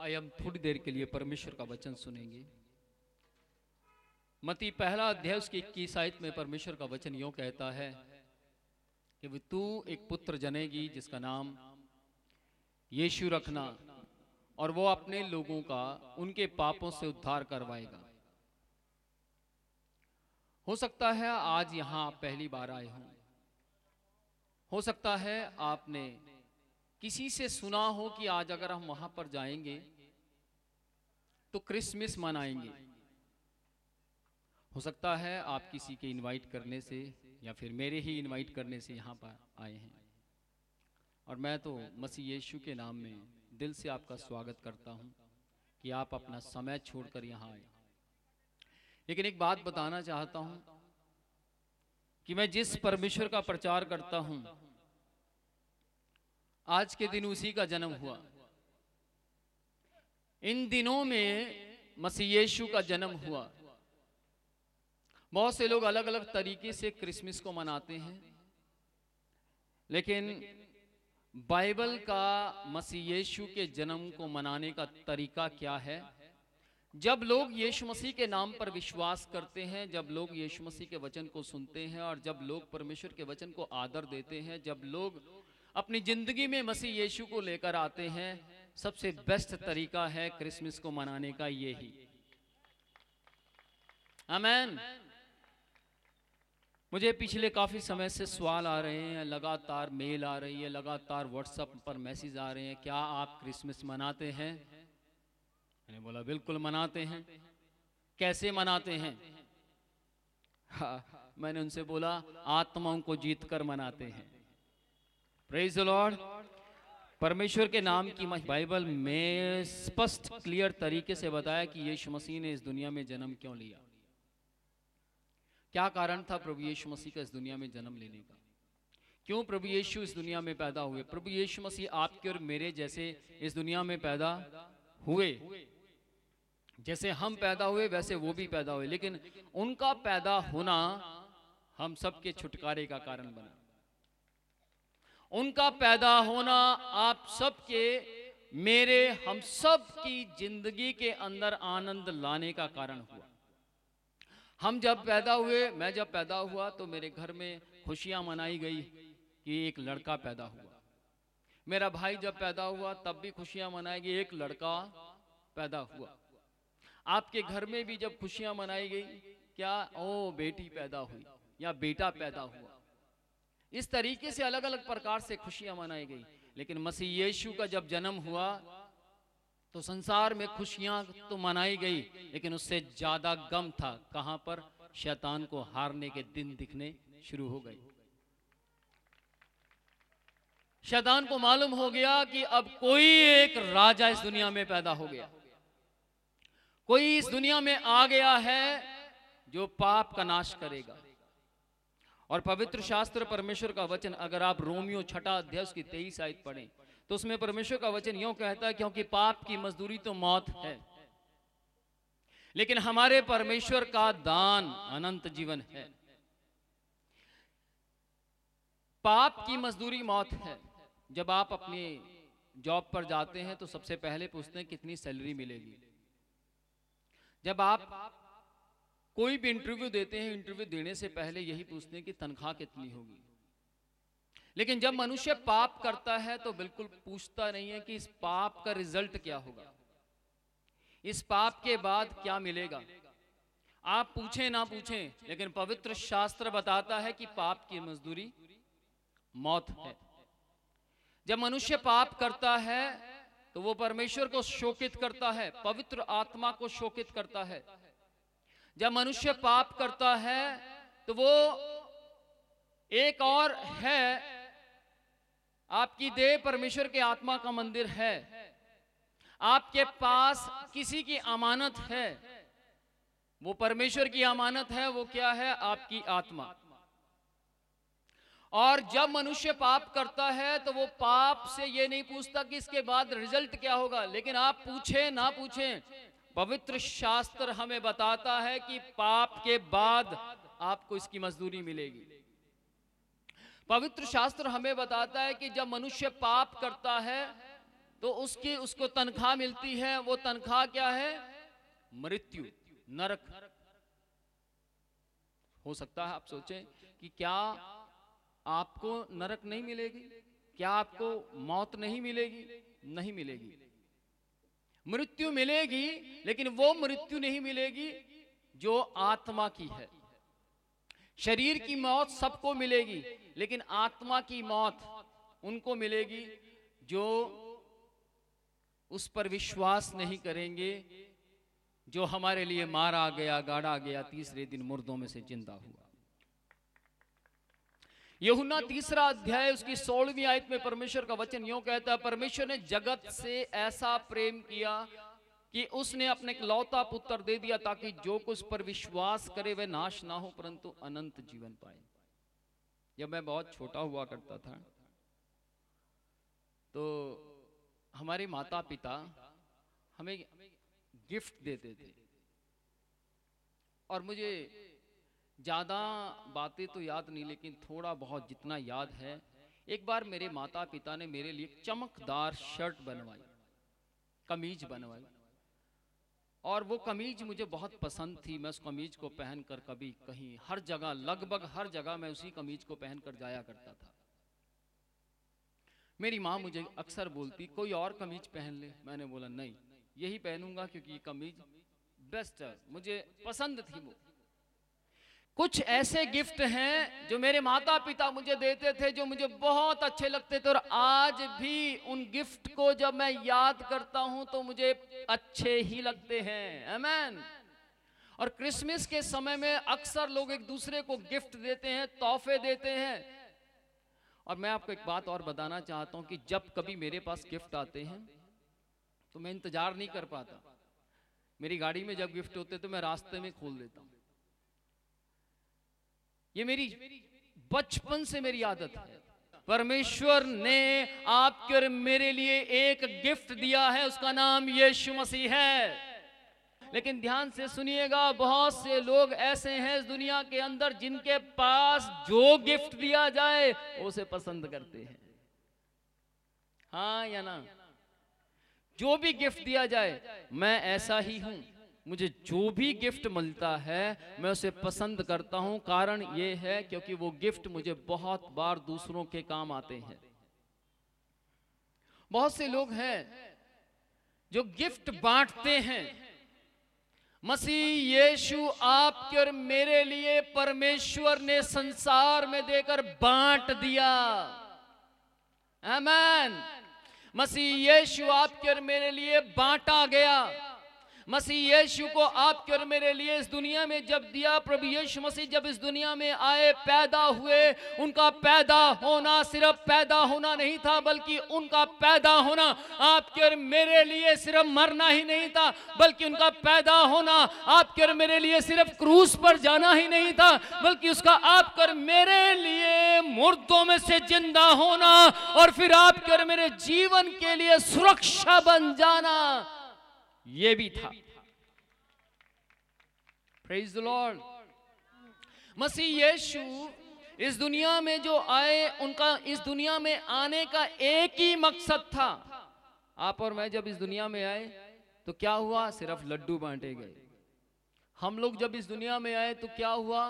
आई हम थोड़ी देर के लिए परमेश्वर का वचन सुनेंगे मती पहला अध्याय उसकी इक्कीस आयत में परमेश्वर का वचन यो कहता है कि तू एक पुत्र जनेगी जिसका नाम यीशु रखना और वो अपने लोगों का उनके पापों से उद्धार करवाएगा हो सकता है आज यहां पहली बार आए हों हो सकता है आपने किसी से सुना हो कि आज अगर हम वहां पर जाएंगे तो क्रिसमस मनाएंगे हो सकता है आप किसी के इनवाइट करने से या फिर मेरे ही इनवाइट करने से यहाँ पर आए हैं और मैं तो मसीह यीशु के नाम में दिल से आपका स्वागत करता हूँ कि आप अपना समय छोड़कर यहाँ आए लेकिन एक बात बताना चाहता हूँ कि मैं जिस परमेश्वर का प्रचार करता हूँ आज के दिन उसी का जन्म हुआ इन दिनों में मसीह यीशु का जन्म हुआ बहुत से लोग अलग अलग तरीके से क्रिसमस को मनाते हैं लेकिन बाइबल का मसीह यीशु के जन्म को मनाने का तरीका क्या है जब लोग यीशु मसीह के नाम पर विश्वास करते हैं जब लोग यीशु मसीह के वचन को सुनते हैं और जब लोग परमेश्वर के वचन को आदर देते हैं जब लोग अपनी ज़िंदगी में मसीह यीशु को लेकर आते हैं सबसे बेस्ट तरीका है क्रिसमस को मनाने का ये ही अमेन मुझे पिछले काफ़ी समय से सवाल आ रहे हैं लगातार मेल आ रही है लगातार व्हाट्सएप पर मैसेज आ रहे हैं क्या आप क्रिसमस मनाते हैं मैंने बोला बिल्कुल मनाते हैं कैसे मनाते हैं हाँ, मैंने उनसे बोला आत्माओं को जीतकर मनाते हैं प्रेज द लॉर्ड परमेश्वर के नाम की बाइबल में स्पष्ट क्लियर तरीके से बताया कि यीशु मसीह ने इस दुनिया में जन्म क्यों लिया क्या कारण था प्रभु यीशु मसीह का इस दुनिया में जन्म लेने का क्यों प्रभु यीशु इस दुनिया में पैदा हुए प्रभु यीशु मसीह आपके और मेरे जैसे इस दुनिया में पैदा हुए जैसे हम पैदा हुए वैसे वो भी पैदा हुए लेकिन उनका पैदा होना हम सबके छुटकारे का कारण बना उनका पैदा होना आप सबके मेरे हम सब की जिंदगी के अंदर आनंद लाने का कारण हुआ हम जब पैदा हुए मैं जब पैदा हुआ तो मेरे घर में खुशियां मनाई गई कि एक लड़का पैदा हुआ मेरा भाई जब पैदा हुआ तब भी खुशियां मनाई गई एक लड़का पैदा हुआ आपके घर में भी जब खुशियां मनाई गई क्या ओ बेटी पैदा हुई या बेटा पैदा हुआ इस तरीके से अलग अलग प्रकार से खुशियां मनाई गई लेकिन मसीह यीशु का जब जन्म हुआ तो संसार में खुशियां तो मनाई गई लेकिन उससे ज्यादा गम था कहां पर शैतान को हारने के दिन दिखने शुरू हो गए शैतान को मालूम हो गया कि अब कोई एक राजा इस दुनिया में पैदा हो गया कोई इस दुनिया में आ गया है जो पाप का नाश करेगा और पवित्र शास्त्र परमेश्वर का वचन अगर आप रोमियो छठा अध्याय की तेईस आयत पढ़ें तो, तो उसमें परमेश्वर का वचन यो कहता है क्योंकि पाप की मजदूरी तो, तो मौत है लेकिन हमारे परमेश्वर का दान अनंत जीवन है पाप की मजदूरी मौत है जब आप अपने जॉब पर जाते हैं तो सबसे पहले पूछते हैं कितनी सैलरी मिलेगी जब आप कोई भी इंटरव्यू देते हैं इंटरव्यू देने से पहले यही पूछते हैं कि तनख्वाह कितनी होगी लेकिन जब मनुष्य पाप करता है तो, तो बिल्कुल पूछता नहीं है कि इस पाप का रिजल्ट क्या होगा इस पाप के बाद क्या मिलेगा आप पूछें ना पूछें लेकिन पवित्र शास्त्र बताता है कि पाप की मजदूरी मौत है जब मनुष्य पाप करता है तो, तो वो परमेश्वर को शोकित करता है पवित्र आत्मा को शोकित करता है जब मनुष्य पाप करता है तो, तो वो एक और है आपकी देह परमेश्वर के आत्मा का मंदिर है आपके पास किसी की अमानत है वो परमेश्वर की अमानत है वो क्या है आपकी आत्मा और जब मनुष्य पाप करता है तो वो तो पाप से ये नहीं पूछता कि इसके बाद रिजल्ट क्या होगा लेकिन आप पूछें ना पूछें पवित्र शास्त्र हमें बताता है कि पाप के बाद आपको इसकी मजदूरी मिलेगी पवित्र शास्त्र हमें बताता है कि जब मनुष्य पाप करता है तो उसकी उसको तनख्वाह मिलती है वो तनख्वाह क्या है मृत्यु नरक हो सकता है आप सोचें कि क्या आपको नरक नहीं मिलेगी क्या आपको मौत नहीं मिलेगी नहीं मिलेगी मृत्यु मिलेगी लेकिन वो मृत्यु नहीं मिलेगी जो आत्मा की है शरीर की मौत सबको मिलेगी लेकिन आत्मा की मौत उनको मिलेगी जो उस पर विश्वास नहीं करेंगे जो हमारे लिए मारा गया गाड़ा गया तीसरे दिन मुर्दों में से जिंदा हुआ यहुना तीसरा अध्याय उसकी सोलहवीं आयत में परमेश्वर का वचन यो कहता है परमेश्वर ने जगत से ऐसा प्रेम किया कि उसने अपने लौता पुत्र दे दिया ताकि जो कुछ पर विश्वास करे वह नाश ना हो परंतु अनंत जीवन पाए जब मैं बहुत छोटा हुआ करता था तो हमारे माता पिता हमें गिफ्ट देते थे और मुझे ज़्यादा बातें तो याद नहीं लेकिन थोड़ा बहुत जितना याद है एक बार मेरे माता पिता ने मेरे लिए चमकदार शर्ट बनवाई कमीज बनवाई और वो कमीज मुझे बहुत पसंद थी मैं उस कमीज को पहनकर कभी कहीं हर जगह लगभग हर जगह मैं उसी कमीज को पहनकर जाया करता था मेरी माँ मुझे अक्सर बोलती कोई और कमीज पहन ले मैंने बोला नहीं यही पहनूंगा क्योंकि ये कमीज बेस्ट है मुझे पसंद थी वो कुछ ऐसे गिफ्ट हैं जो मेरे माता पिता मुझे देते थे जो मुझे बहुत अच्छे लगते थे और आज भी उन गिफ्ट को जब मैं याद करता हूं तो मुझे अच्छे ही लगते हैं अमेन और क्रिसमस के समय में अक्सर लोग एक दूसरे को गिफ्ट देते हैं तोहफे देते हैं और मैं आपको एक बात और बताना चाहता हूं कि जब कभी मेरे पास गिफ्ट आते हैं तो मैं इंतजार नहीं कर पाता मेरी गाड़ी में जब गिफ्ट होते तो मैं रास्ते में खोल देता हूँ ये मेरी बचपन से मेरी आदत है परमेश्वर ने आपके और मेरे लिए एक गिफ्ट दिया है उसका नाम यीशु मसीह है लेकिन ध्यान से सुनिएगा बहुत से लोग ऐसे हैं इस दुनिया के अंदर जिनके पास जो गिफ्ट दिया जाए उसे पसंद करते हैं हाँ या ना जो भी गिफ्ट दिया जाए मैं ऐसा ही हूं मुझे जो भी गिफ्ट मिलता है मैं उसे पसंद करता हूं कारण यह है क्योंकि वो गिफ्ट मुझे बहुत बार दूसरों के काम आते हैं बहुत से लोग हैं जो गिफ्ट बांटते हैं मसीह यीशु आपके और मेरे लिए परमेश्वर ने संसार में देकर बांट दिया आमेन मसीह यीशु आपके और मेरे लिए बांटा गया मसीह यीशु को आपके और मेरे लिए इस दुनिया में जब दिया प्रभु यीशु मसीह जब इस दुनिया में आए पैदा हुए उनका पैदा होना सिर्फ पैदा होना नहीं था बल्कि उनका पैदा होना आपके और मेरे लिए सिर्फ मरना ही नहीं था बल्कि उनका पैदा होना आपके और मेरे लिए सिर्फ क्रूज पर जाना ही नहीं था बल्कि उसका आपकर मेरे लिए मुर्दों में से जिंदा होना और फिर आपके और मेरे जीवन के लिए सुरक्षा बन जाना ये भी था प्रेज द लॉर्ड मसीह यीशु इस दुनिया में जो आए उनका इस दुनिया में आने का एक ही मकसद था आप और मैं जब इस दुनिया में आए तो क्या हुआ सिर्फ लड्डू बांटे गए हम लोग जब इस दुनिया में आए तो क्या हुआ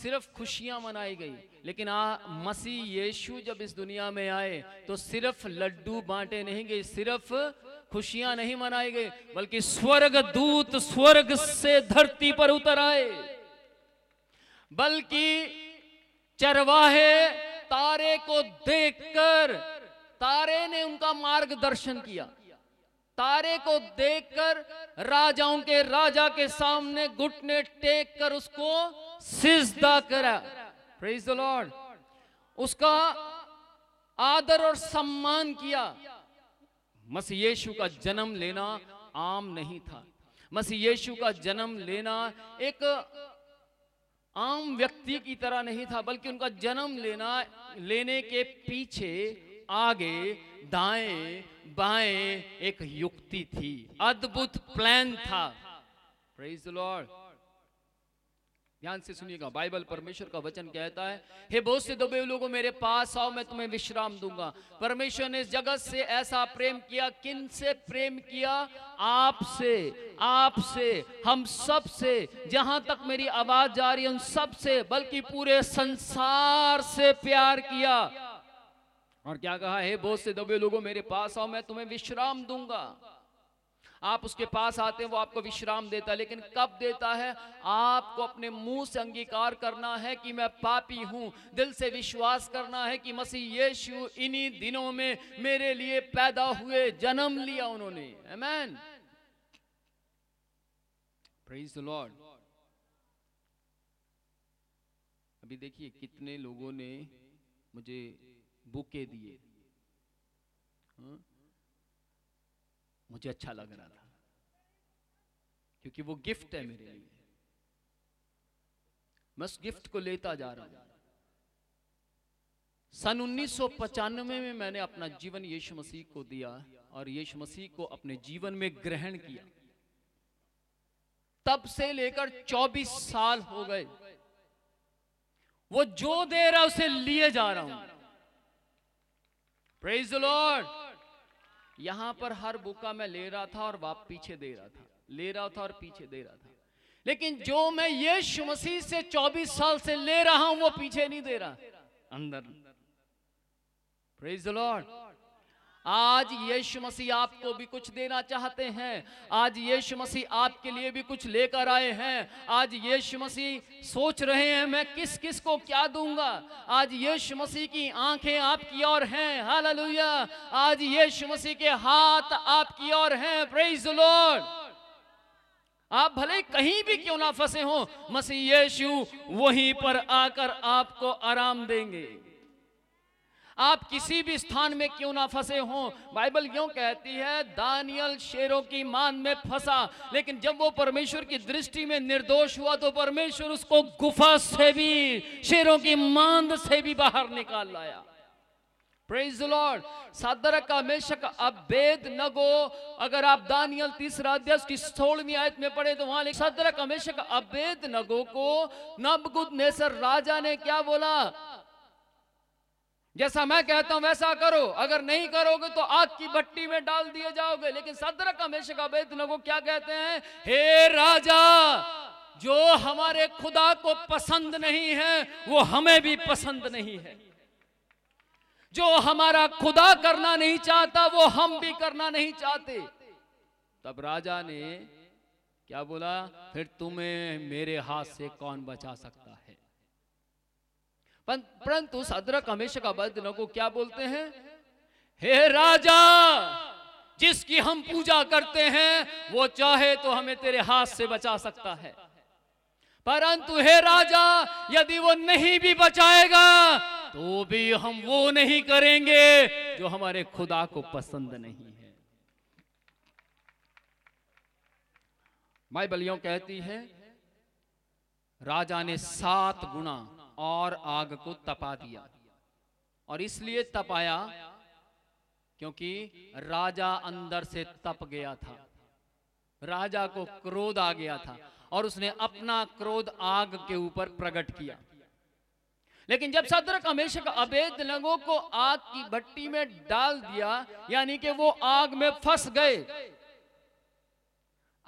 सिर्फ खुशियां मनाई गई लेकिन आ मसीह यीशु जब इस दुनिया में आए तो सिर्फ लड्डू बांटे नहीं गए सिर्फ खुशियां नहीं मनाई गई बल्कि स्वर्ग दूत स्वर्ग से धरती पर उतर आए बल्कि चरवाहे तारे को देखकर तारे ने उनका मार्गदर्शन किया तारे को देखकर राजाओं के राजा के सामने घुटने टेक कर उसको सिजदा करा प्रेज द लॉर्ड उसका आदर और सम्मान किया मसीह यीशु का जन्म लेना आम नहीं था मसीह यीशु का जन्म लेना एक आम व्यक्ति की तरह नहीं था बल्कि उनका जन्म लेना लेने के पीछे आगे दाएं बाएं एक युक्ति थी अद्भुत प्लान था लॉर्ड ध्यान से सुनिएगा बाइबल परमेश्वर का वचन कहता है हे बहुत से दबे लोगों मेरे पास आओ मैं तुम्हें विश्राम दूंगा परमेश्वर ने जगत से ऐसा प्रेम किया किन से प्रेम किया आपसे आपसे हम सब से जहां तक मेरी आवाज जा रही है उन सब से बल्कि पूरे संसार से प्यार किया और क्या कहा हे बहुत से दबे लोगों मेरे पास आओ मैं तुम्हें विश्राम दूंगा आप उसके पास आते हैं वो आपको विश्राम देता है लेकिन कब देता है आपको अपने मुंह से अंगीकार करना है कि मैं पापी हूं दिल से विश्वास करना है कि मसीह यीशु इन्हीं दिनों में मेरे लिए पैदा हुए जन्म लिया उन्होंने मैन प्रेज द लॉर्ड अभी देखिए कितने लोगों ने मुझे बुके दिए हाँ? मुझे अच्छा लग रहा था क्योंकि वो गिफ्ट है मेरे लिए मैं उस गिफ्ट को लेता जा रहा हूं सन उन्नीस में मैंने अपना जीवन यीशु मसीह को दिया और यीशु मसीह को अपने जीवन में ग्रहण किया तब से लेकर 24 साल हो गए वो जो दे रहा उसे लिए जा रहा हूं प्रेज लॉर्ड यहाँ पर हर बुका मैं ले रहा था और वाप पीछे दे रहा था ले रहा था और पीछे दे रहा था लेकिन जो मैं यीशु मसीह से 24 साल से ले रहा हूं वो पीछे नहीं दे रहा अंदर प्रेज द लॉर्ड आज यीशु मसीह आपको भी कुछ देना चाहते हैं आज यीशु मसीह आपके लिए भी कुछ लेकर आए हैं आज यीशु मसीह सोच रहे हैं मैं किस किस को क्या दूंगा आज यीशु मसीह की आंखें आपकी ओर हैं हालेलुया आज यीशु मसीह के हाथ आपकी ओर हैं प्रेज लॉर्ड आप भले कहीं भी क्यों ना फंसे हो मसीह यीशु वहीं पर आकर आपको आराम देंगे आप किसी भी स्थान में क्यों ना फंसे हो बाइबल क्यों कहती है दानियल शेरों की मान में फंसा लेकिन जब वो परमेश्वर की दृष्टि में निर्दोष हुआ तो परमेश्वर उसको गुफा से भी शेरों की मांद से भी बाहर निकाल लाया सादरक अबेद नगो अगर आप दानियल तीसरा अध्यक्ष की सोलहवीं आयत में पढ़े तो वहां सदरक हमेशक अबेद नगो को नबगुद नेसर राजा ने क्या बोला जैसा मैं कहता हूं वैसा करो अगर नहीं करोगे तो आग की भट्टी में डाल दिए जाओगे लेकिन सदर हमेशा का बेद लोगों क्या कहते हैं हे राजा जो हमारे खुदा को पसंद नहीं है वो हमें भी पसंद नहीं है जो हमारा खुदा करना नहीं चाहता वो हम भी करना नहीं चाहते तब राजा ने क्या बोला फिर तुम्हें मेरे हाथ से कौन बचा सकता है परंतु सदरक हमेशा का बदन को क्या बोलते हैं हे राजा जिसकी हम पूजा करते हैं वो चाहे तो हमें तेरे हाथ से बचा सकता है परंतु हे राजा यदि वो नहीं भी बचाएगा तो भी हम वो नहीं करेंगे जो हमारे खुदा को पसंद नहीं है माई बलियों कहती है राजा ने सात गुना और आग को तपा दिया और इसलिए तपाया क्योंकि राजा अंदर से तप गया था राजा को क्रोध आ गया था और उसने अपना क्रोध आग के ऊपर प्रकट किया लेकिन जब सदरक हमेशा अवैध लोगों को आग की भट्टी में डाल दिया यानी कि वो आग में फंस गए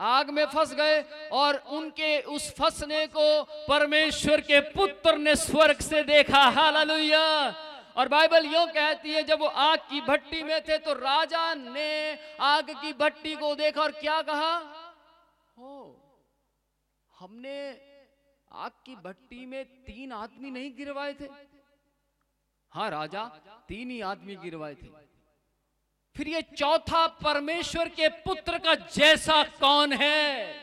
आग में फंस गए और उनके उस फंसने को परमेश्वर के पुत्र ने स्वर्ग से देखा हालेलुया और बाइबल यो कहती है जब वो आग की भट्टी में थे तो राजा ने आग की भट्टी को देखा और क्या कहा हो हमने आग की भट्टी में तीन आदमी नहीं गिरवाए थे हाँ राजा तीन ही आदमी गिरवाए थे फिर ये चौथा परमेश्वर के पुत्र का जैसा कौन है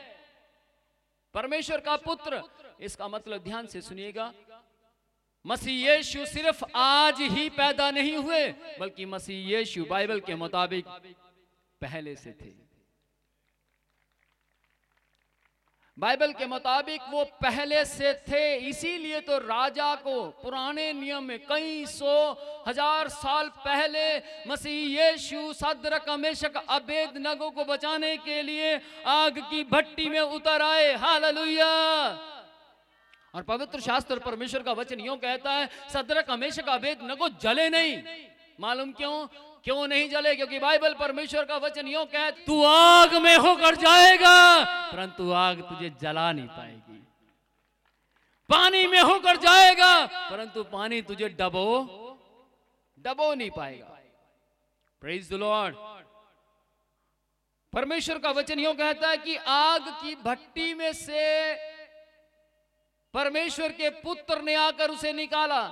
परमेश्वर का पुत्र इसका मतलब ध्यान से सुनिएगा मसीह यीशु सिर्फ आज ही पैदा नहीं हुए बल्कि मसीह यीशु बाइबल के मुताबिक पहले से थे बाइबल के मुताबिक वो पहले से थे इसीलिए तो राजा को पुराने नियम में कई सौ हजार साल पहले मसीह यीशु सदरक अमेशक अबेद नगो को बचाने के लिए आग की भट्टी में उतर आए हालेलुया और पवित्र शास्त्र परमेश्वर का वचन यूं कहता है सदरक अमेशक अबेद नगो जले नहीं मालूम क्यों क्यों नहीं जले क्योंकि बाइबल परमेश्वर का वचन यो कह तू आग में होकर जाएगा परंतु आग तुझे जला नहीं पाएगी पानी में होकर जाएगा परंतु पानी तुझे डबो डबो नहीं पाएगा प्रेज द लॉर्ड परमेश्वर का वचन यो कहता है कि आग की भट्टी में से परमेश्वर के पुत्र ने आकर उसे निकाला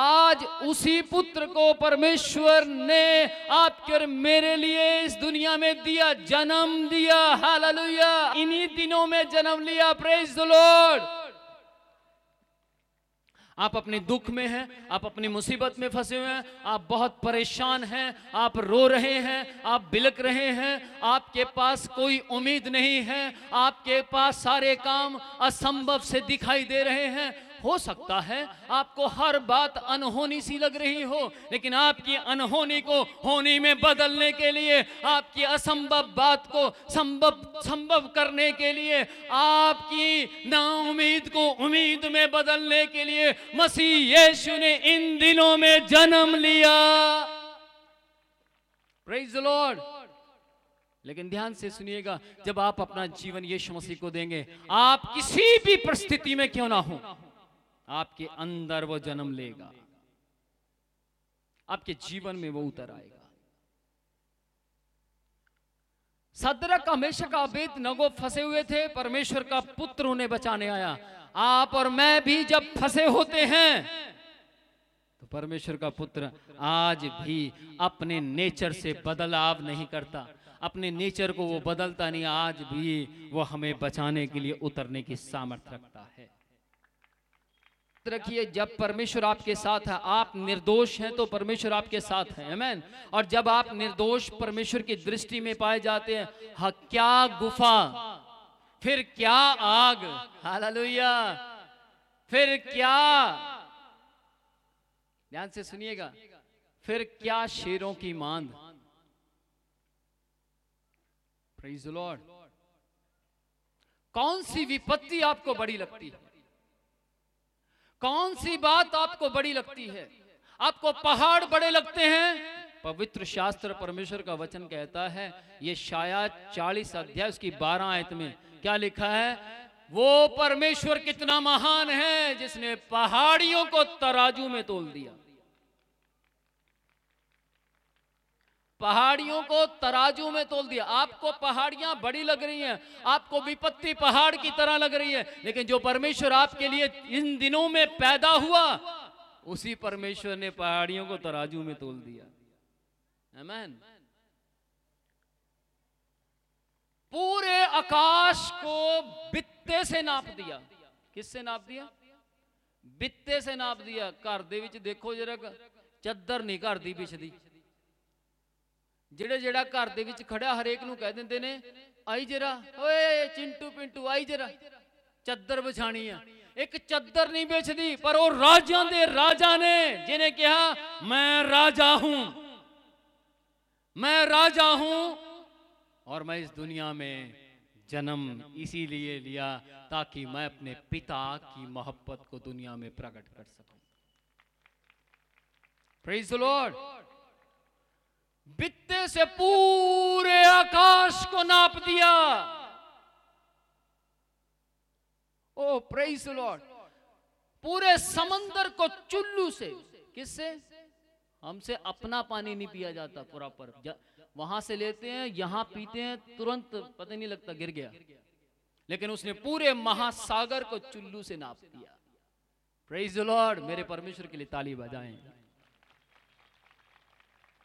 आज उसी पुत्र को परमेश्वर ने आपके मेरे लिए इस दुनिया में दिया जन्म दिया हालेलुया इन्हीं दिनों में जन्म लिया प्रेज द लॉर्ड आप अपने दुख में हैं आप अपनी मुसीबत में फंसे हुए हैं आप बहुत परेशान हैं आप रो रहे हैं आप बिलक रहे हैं आपके पास कोई उम्मीद नहीं है आपके पास सारे काम असंभव से दिखाई दे रहे हैं हो सकता है आपको हर बात अनहोनी सी लग रही हो लेकिन आपकी अनहोनी को होनी में बदलने के लिए आपकी असंभव बात को संभव संभव करने के लिए आपकी नाउमीद को उम्मीद में बदलने के लिए मसीह यीशु ने इन दिनों में जन्म लिया प्रेज लॉर्ड लेकिन ध्यान से सुनिएगा जब आप अपना जीवन यीशु मसीह को देंगे आप किसी भी परिस्थिति में क्यों ना हो आपके अंदर वो जन्म लेगा आपके जीवन में वो उतर आएगा सदरक हमेशा का अबेद नगो फंसे हुए थे परमेश्वर का पुत्र उन्हें बचाने आया आप और मैं भी जब फंसे होते हैं तो परमेश्वर का पुत्र आज भी अपने नेचर से बदलाव नहीं करता अपने नेचर को वो बदलता नहीं आज भी वो हमें बचाने के लिए उतरने की सामर्थ्य रखता है रखिए जब परमेश्वर आपके साथ है आप निर्दोष हैं तो परमेश्वर आपके साथ है अमेन और जब आप निर्दोष परमेश्वर की दृष्टि में पाए जाते हैं क्या गुफा फिर क्या आग हालेलुया फिर क्या ध्यान से सुनिएगा फिर क्या शेरों की मांद लॉर्ड कौन सी विपत्ति आपको बड़ी लगती है कौन सी बात आपको बड़ी लगती है आपको पहाड़ बड़े लगते हैं पवित्र शास्त्र परमेश्वर का वचन कहता है ये शायद चालीस अध्याय उसकी बारह आयत में क्या लिखा है वो परमेश्वर कितना महान है जिसने पहाड़ियों को तराजू में तोल दिया पहाड़ियों को तराजू में तोल दिया आपको पहाड़ियां बड़ी लग रही हैं आपको विपत्ति पहाड़ की तरह लग रही है लेकिन जो परमेश्वर आपके लिए इन दिनों में पैदा हुआ उसी परमेश्वर ने पहाड़ियों को तराजू में तोल दिया Amen. पूरे आकाश को बित्ते से नाप दिया किससे नाप दिया बित्ते से नाप दिया घर देखो जरा चादर नहीं घर ਨਹੀਂ ਘਰ जेड़े जेड़ा घर खड़ा हरेक कह देंगे ने आई जरा चिंटू पिंटू आई जरा चादर बछाणी है एक चादर नहीं बेचती पर राजा ने जिन्हें कहा मैं राजा हूं मैं राजा हूं और मैं इस दुनिया में जन्म इसीलिए लिया ताकि मैं अपने पिता की मोहब्बत को दुनिया में प्रकट कर सकूं। प्रेज़ बित्ते से पूरे आकाश को नाप दिया ओ प्रेस लॉर्ड पूरे समंदर को चुल्लू से किससे हमसे अपना पानी नहीं पिया जाता पूरा पर वहां से लेते हैं यहां पीते हैं तुरंत पता नहीं लगता गिर गया लेकिन उसने पूरे महासागर को चुल्लू से नाप दिया प्रेस लॉर्ड मेरे परमेश्वर के लिए ताली बजाएं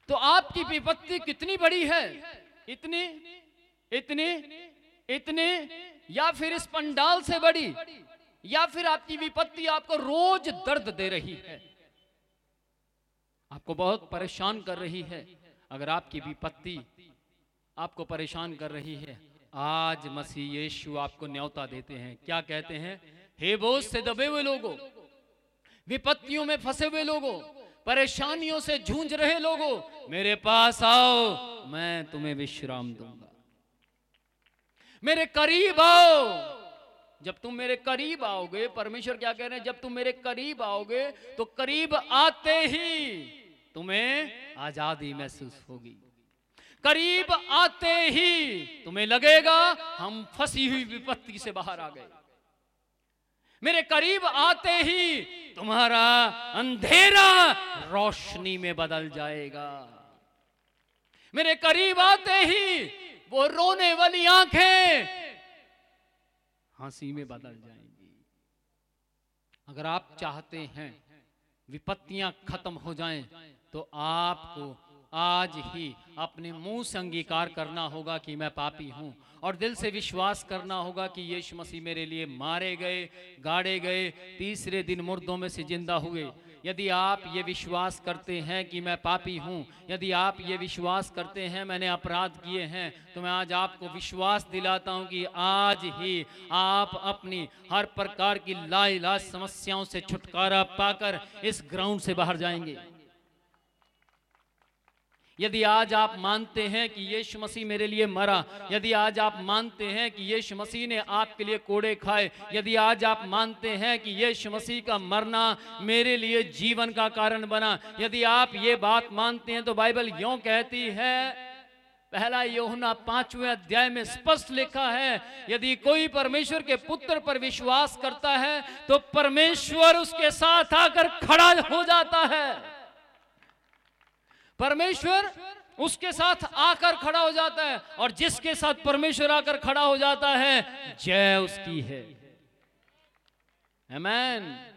तो आपकी विपत्ति कितनी बड़ी है इतनी इतनी इतनी या फिर इस पंडाल से बड़ी या फिर आपकी विपत्ति आपको रोज दर्द दे रही है आपको बहुत परेशान कर रही है अगर आपकी विपत्ति आपको परेशान कर रही है आज मसीह यीशु आपको न्योता देते हैं क्या कहते हैं हे बोझ से दबे हुए लोगों विपत्तियों में फंसे हुए लोगों परेशानियों से जूझ रहे लोगों मेरे पास आओ मैं तुम्हें विश्राम दूंगा मेरे करीब आओ जब तुम मेरे करीब आओगे परमेश्वर क्या कह रहे हैं जब तुम मेरे करीब आओगे तो करीब आते ही तुम्हें आजादी महसूस होगी करीब आते ही तुम्हें लगेगा हम फंसी हुई विपत्ति से बाहर आ गए मेरे करीब आते ही तुम्हारा अंधेरा रोशनी में बदल जाएगा मेरे करीब आते ही वो रोने वाली आंखें हंसी में बदल जाएंगी अगर आप चाहते हैं विपत्तियां खत्म हो जाएं तो आपको आज ही अपने मुंह से अंगीकार करना होगा कि मैं पापी हूं और दिल से विश्वास करना होगा कि यीशु मसीह मेरे लिए मारे गए गाड़े गए तीसरे दिन मुर्दों में से जिंदा हुए यदि आप ये विश्वास करते हैं कि मैं पापी हूँ यदि आप ये विश्वास करते हैं मैंने अपराध किए हैं तो मैं आज आपको विश्वास दिलाता हूँ कि आज ही आप अपनी हर प्रकार की लाइलाज समस्याओं से छुटकारा पाकर इस ग्राउंड से बाहर जाएंगे यदि आज आप मानते हैं कि यीशु मसीह मेरे लिए मरा यदि आज आप मानते हैं कि यीशु मसीह ने आपके लिए कोड़े खाए यदि आज आप मानते हैं कि यीशु मसीह का मरना मेरे लिए जीवन का कारण बना यदि आप ये बात मानते हैं तो बाइबल यो कहती है पहला योना पांचवें अध्याय में स्पष्ट लिखा है यदि कोई परमेश्वर के पुत्र पर विश्वास करता है तो परमेश्वर उसके साथ आकर खड़ा हो जाता है परमेश्वर उसके साथ आकर खड़ा हो जाता है और जिसके साथ परमेश्वर आकर खड़ा हो जाता है जय उसकी है मैन